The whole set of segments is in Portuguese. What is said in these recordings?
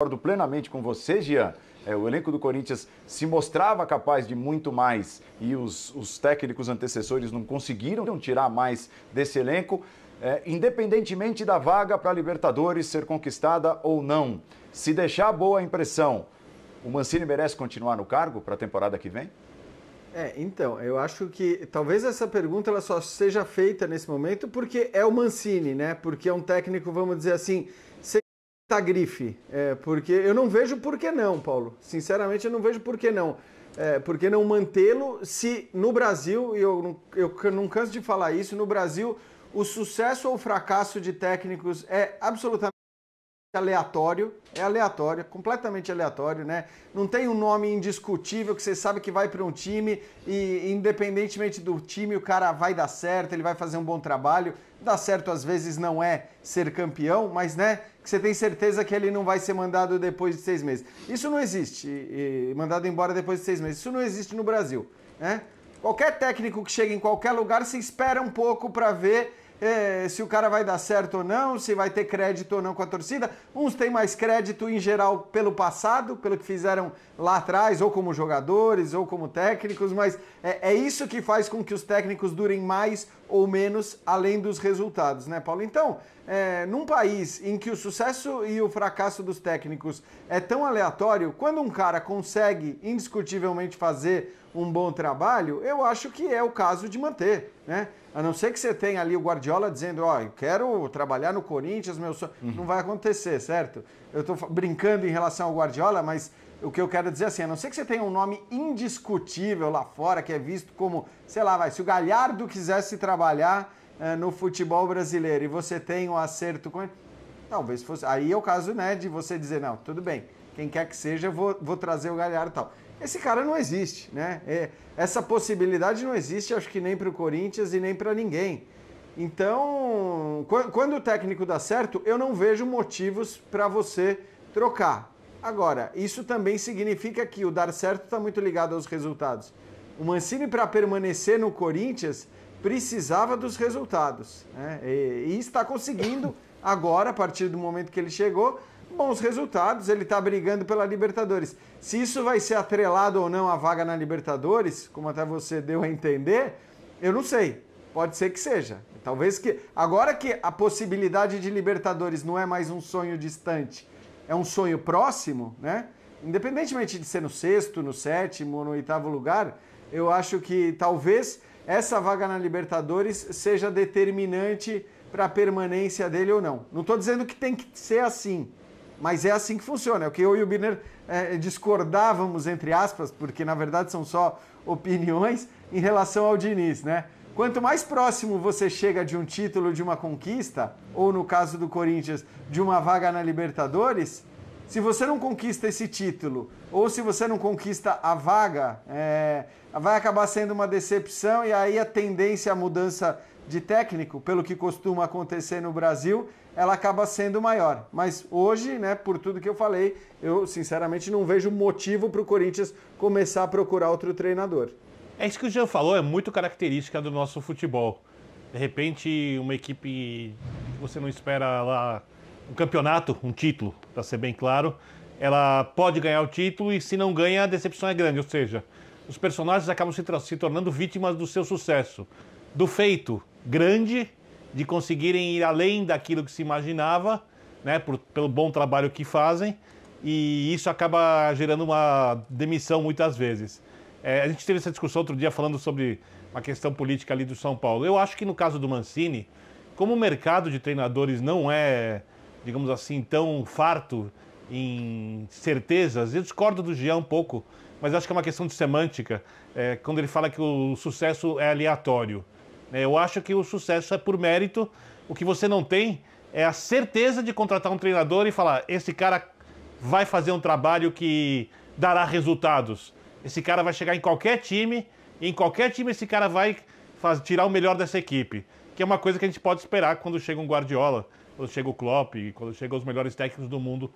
Concordo plenamente com você, Jean. É, o elenco do Corinthians se mostrava capaz de muito mais e os, os técnicos antecessores não conseguiram tirar mais desse elenco, é, independentemente da vaga para a Libertadores ser conquistada ou não. Se deixar boa impressão, o Mancini merece continuar no cargo para a temporada que vem? É, então, eu acho que talvez essa pergunta ela só seja feita nesse momento porque é o Mancini, né? Porque é um técnico, vamos dizer assim, tá grife. É, porque eu não vejo por que não, Paulo. Sinceramente, eu não vejo por que não. É, por que não mantê-lo se no Brasil, e eu, eu não canso de falar isso, no Brasil o sucesso ou fracasso de técnicos é absolutamente aleatório, é aleatório, é completamente aleatório, né? Não tem um nome indiscutível que você sabe que vai para um time e independentemente do time o cara vai dar certo, ele vai fazer um bom trabalho. Dar certo às vezes não é ser campeão, mas né, que você tem certeza que ele não vai ser mandado depois de seis meses. Isso não existe, e, e, mandado embora depois de seis meses. Isso não existe no Brasil, né? Qualquer técnico que chega em qualquer lugar se espera um pouco para ver é, se o cara vai dar certo ou não, se vai ter crédito ou não com a torcida. Uns têm mais crédito em geral pelo passado, pelo que fizeram lá atrás, ou como jogadores, ou como técnicos, mas é, é isso que faz com que os técnicos durem mais ou menos além dos resultados, né, Paulo? Então, é, num país em que o sucesso e o fracasso dos técnicos é tão aleatório, quando um cara consegue indiscutivelmente fazer um bom trabalho, eu acho que é o caso de manter, né? A não ser que você tenha ali o Guardiola dizendo, ó, oh, eu quero trabalhar no Corinthians, meu sonho. Uhum. Não vai acontecer, certo? Eu estou brincando em relação ao Guardiola, mas o que eu quero dizer é assim, a não ser que você tenha um nome indiscutível lá fora, que é visto como, sei lá, vai, se o Galhardo quisesse trabalhar eh, no futebol brasileiro e você tem um acerto com ele, talvez fosse. Aí é o caso, né, de você dizer, não, tudo bem, quem quer que seja, vou, vou trazer o Galhardo e tal esse cara não existe, né? É, essa possibilidade não existe, acho que nem para o Corinthians e nem para ninguém. Então, quando o técnico dá certo, eu não vejo motivos para você trocar. Agora, isso também significa que o dar certo está muito ligado aos resultados. O Mancini, para permanecer no Corinthians, precisava dos resultados. Né? E, e está conseguindo agora, a partir do momento que ele chegou, bons resultados, ele está brigando pela Libertadores. Se isso vai ser atrelado ou não à vaga na Libertadores, como até você deu a entender, eu não sei. Pode ser que seja. Talvez que. Agora que a possibilidade de Libertadores não é mais um sonho distante, é um sonho próximo, né? Independentemente de ser no sexto, no sétimo, no oitavo lugar, eu acho que talvez essa vaga na Libertadores seja determinante para a permanência dele ou não. Não estou dizendo que tem que ser assim, mas é assim que funciona. É o que eu e o Biner é, eh, discordávamos, entre aspas, porque na verdade são só opiniões, em relação ao Diniz, né? Quanto mais próximo você chega de um título, de uma conquista, ou no caso do Corinthians, de uma vaga na Libertadores, se você não conquista esse título, ou se você não conquista a vaga, é, vai acabar sendo uma decepção e aí a tendência à mudança de técnico, pelo que costuma acontecer no Brasil, ela acaba sendo maior. Mas hoje, né, por tudo que eu falei, eu sinceramente não vejo motivo para o Corinthians começar a procurar outro treinador. É isso que o Jean falou, é muito característica do nosso futebol. De repente, uma equipe que você não espera lá um campeonato, um título, para ser bem claro, ela pode ganhar o título e se não ganha, a decepção é grande. Ou seja, os personagens acabam se, se tornando vítimas do seu sucesso, do feito grande de conseguirem ir além daquilo que se imaginava, né, por, pelo bom trabalho que fazem, e isso acaba gerando uma demissão muitas vezes. É, a gente teve essa discussão outro dia falando sobre uma questão política ali do São Paulo. Eu acho que no caso do Mancini, como o mercado de treinadores não é, digamos assim, tão farto em certezas, eu discordo do Jean um pouco, mas acho que é uma questão de semântica, é, quando ele fala que o sucesso é aleatório. É, eu acho que o sucesso é por mérito. O que você não tem é a certeza de contratar um treinador e falar: esse cara vai fazer um trabalho que dará resultados. Esse cara vai chegar em qualquer time, e em qualquer time esse cara vai faz, tirar o melhor dessa equipe. Que é uma coisa que a gente pode esperar quando chega um Guardiola, quando chega o Klopp, quando chegam os melhores técnicos do mundo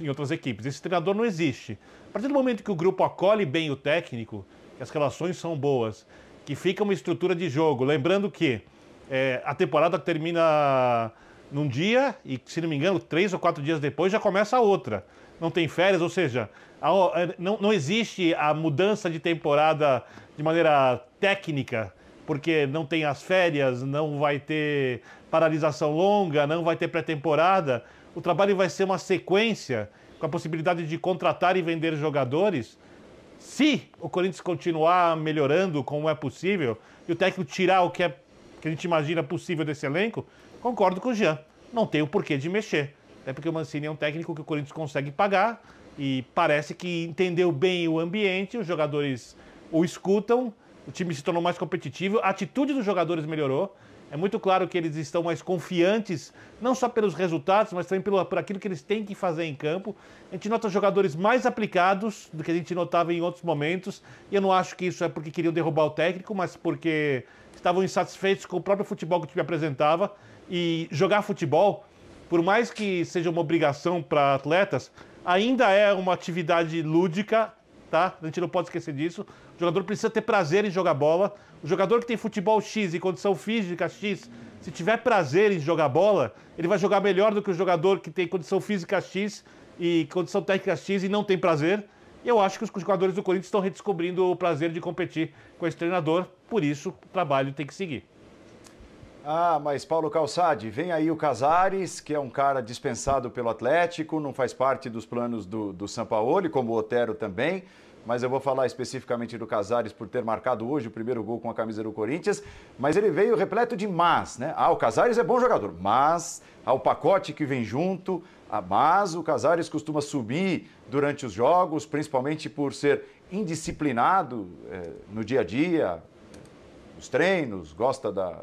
em outras equipes. Esse treinador não existe. A partir do momento que o grupo acolhe bem o técnico, que as relações são boas que fica uma estrutura de jogo. Lembrando que é, a temporada termina num dia e, se não me engano, três ou quatro dias depois já começa a outra. Não tem férias, ou seja, a, é, não, não existe a mudança de temporada de maneira técnica, porque não tem as férias, não vai ter paralisação longa, não vai ter pré-temporada. O trabalho vai ser uma sequência com a possibilidade de contratar e vender jogadores se o Corinthians continuar melhorando como é possível e o técnico tirar o que, é, que a gente imagina possível desse elenco, concordo com o Jean. Não tem o porquê de mexer. Até porque o Mancini é um técnico que o Corinthians consegue pagar e parece que entendeu bem o ambiente, os jogadores o escutam, o time se tornou mais competitivo, a atitude dos jogadores melhorou. É muito claro que eles estão mais confiantes, não só pelos resultados, mas também pelo, por aquilo que eles têm que fazer em campo. A gente nota jogadores mais aplicados do que a gente notava em outros momentos. E eu não acho que isso é porque queriam derrubar o técnico, mas porque estavam insatisfeitos com o próprio futebol que o time apresentava. E jogar futebol, por mais que seja uma obrigação para atletas, ainda é uma atividade lúdica tá? A gente não pode esquecer disso. O jogador precisa ter prazer em jogar bola. O jogador que tem futebol X e condição física X, se tiver prazer em jogar bola, ele vai jogar melhor do que o jogador que tem condição física X e condição técnica X e não tem prazer. E eu acho que os jogadores do Corinthians estão redescobrindo o prazer de competir com esse treinador. Por isso, o trabalho tem que seguir. Ah, mas Paulo Calçade, vem aí o Casares, que é um cara dispensado pelo Atlético, não faz parte dos planos do, do Sampaoli, como o Otero também. Mas eu vou falar especificamente do Casares por ter marcado hoje o primeiro gol com a camisa do Corinthians. Mas ele veio repleto de mas, né? Ah, o Casares é bom jogador, mas ao pacote que vem junto, mas o Casares costuma subir durante os jogos, principalmente por ser indisciplinado eh, no dia a dia, nos treinos, gosta da,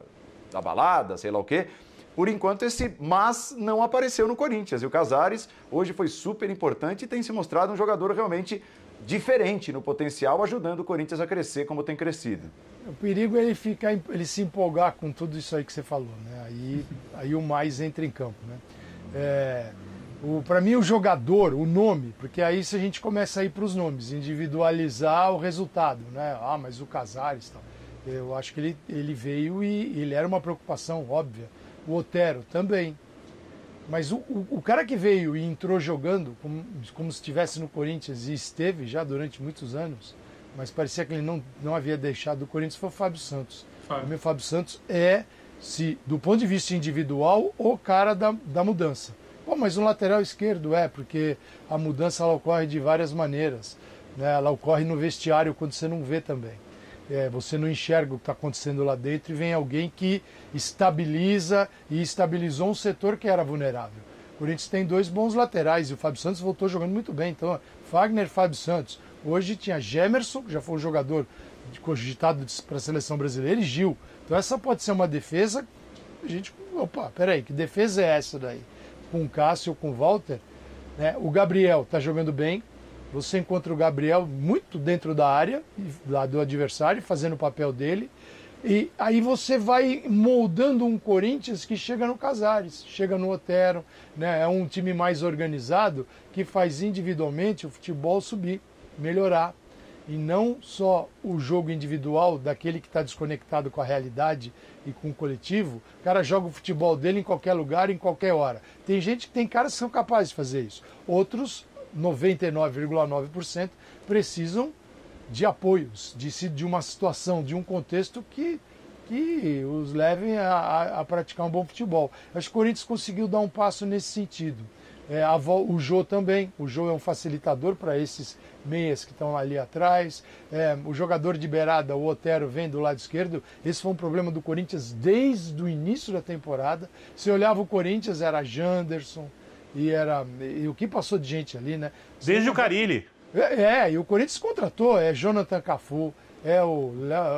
da balada, sei lá o quê. Por enquanto, esse mas não apareceu no Corinthians. E o Casares hoje foi super importante e tem se mostrado um jogador realmente diferente no potencial, ajudando o Corinthians a crescer como tem crescido. O perigo é ele ficar, ele se empolgar com tudo isso aí que você falou, né? Aí, aí o mais entra em campo, né? É, para mim o jogador, o nome, porque aí se a gente começa a ir para os nomes, individualizar o resultado, né? Ah, mas o Casares tal. Eu acho que ele, ele veio e ele era uma preocupação óbvia. O Otero também. Mas o, o, o cara que veio e entrou jogando, como, como se estivesse no Corinthians e esteve já durante muitos anos, mas parecia que ele não, não havia deixado o Corinthians, foi o Fábio Santos. Fábio. O meu Fábio Santos é, se do ponto de vista individual, o cara da, da mudança. mas o lateral esquerdo é, porque a mudança ela ocorre de várias maneiras. Né? Ela ocorre no vestiário quando você não vê também. É, você não enxerga o que está acontecendo lá dentro e vem alguém que estabiliza e estabilizou um setor que era vulnerável. O Corinthians tem dois bons laterais e o Fábio Santos voltou jogando muito bem. Então, Fagner, Fábio Santos. Hoje tinha Gemerson, que já foi um jogador cogitado para a seleção brasileira, e Gil. Então, essa pode ser uma defesa. A gente, opa, peraí, que defesa é essa daí? Com o Cássio, com o Walter? Né? O Gabriel está jogando bem, você encontra o Gabriel muito dentro da área, lá do adversário, fazendo o papel dele. E aí você vai moldando um Corinthians que chega no Casares, chega no Otero, né? É um time mais organizado que faz individualmente o futebol subir, melhorar. E não só o jogo individual daquele que está desconectado com a realidade e com o coletivo. O cara joga o futebol dele em qualquer lugar, em qualquer hora. Tem gente que tem caras que são capazes de fazer isso. Outros 99,9% precisam de apoios, de, de uma situação, de um contexto que, que os levem a, a praticar um bom futebol. Acho que o Corinthians conseguiu dar um passo nesse sentido. É, a, o Jô também. O Jô é um facilitador para esses meias que estão ali atrás. É, o jogador de beirada, o Otero, vem do lado esquerdo. Esse foi um problema do Corinthians desde o início da temporada. Se olhava o Corinthians, era Janderson, e, era, e o que passou de gente ali, né? Desde o Carilli. É, é, e o Corinthians contratou, é Jonathan Cafu, é o,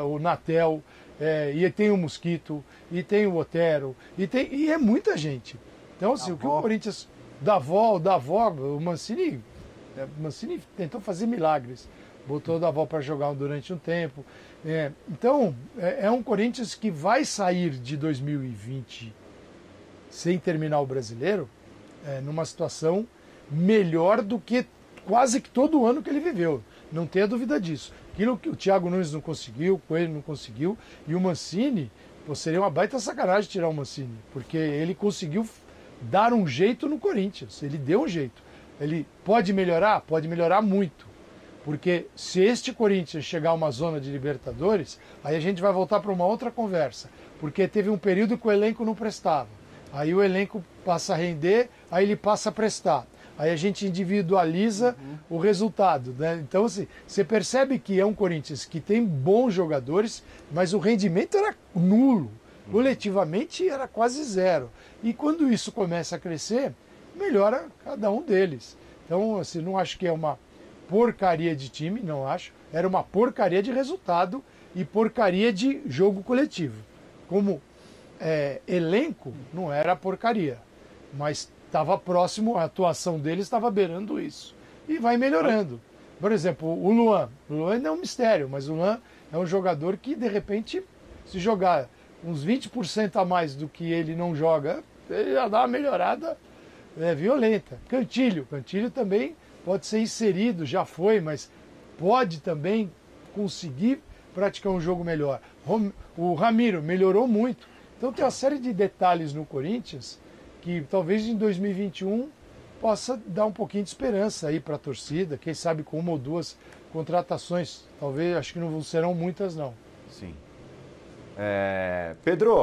o Natel, é, e tem o Mosquito, e tem o Otero, e, tem, e é muita gente. Então, assim, da o que o Corinthians, da avó, da avó, o Mancini, é, Mancini tentou fazer milagres. Botou o Davó para jogar durante um tempo. É, então, é, é um Corinthians que vai sair de 2020 sem terminar o brasileiro é, numa situação melhor do que quase que todo ano que ele viveu. Não tenha dúvida disso. Aquilo que o Thiago Nunes não conseguiu, o Coelho não conseguiu, e o Mancini, pô, seria uma baita sacanagem tirar o Mancini, porque ele conseguiu dar um jeito no Corinthians. Ele deu um jeito. Ele pode melhorar? Pode melhorar muito. Porque se este Corinthians chegar a uma zona de Libertadores, aí a gente vai voltar para uma outra conversa. Porque teve um período que o elenco não prestava. Aí o elenco passa a render, aí ele passa a prestar. Aí a gente individualiza uhum. o resultado, né? Então, assim, você percebe que é um Corinthians que tem bons jogadores, mas o rendimento era nulo. Coletivamente era quase zero. E quando isso começa a crescer, melhora cada um deles. Então, assim, não acho que é uma porcaria de time, não acho. Era uma porcaria de resultado e porcaria de jogo coletivo. Como é, elenco, não era porcaria. Mas estava próximo, a atuação dele estava beirando isso. E vai melhorando. Por exemplo, o Luan. O Luan não é um mistério, mas o Luan é um jogador que, de repente, se jogar uns 20% a mais do que ele não joga, ele já dá uma melhorada é, violenta. Cantilho. Cantilho também pode ser inserido, já foi, mas pode também conseguir praticar um jogo melhor. O Ramiro melhorou muito. Então tem uma série de detalhes no Corinthians que talvez em 2021 possa dar um pouquinho de esperança aí para a torcida, quem sabe com uma ou duas contratações, talvez, acho que não serão muitas não. Sim. É... Pedro,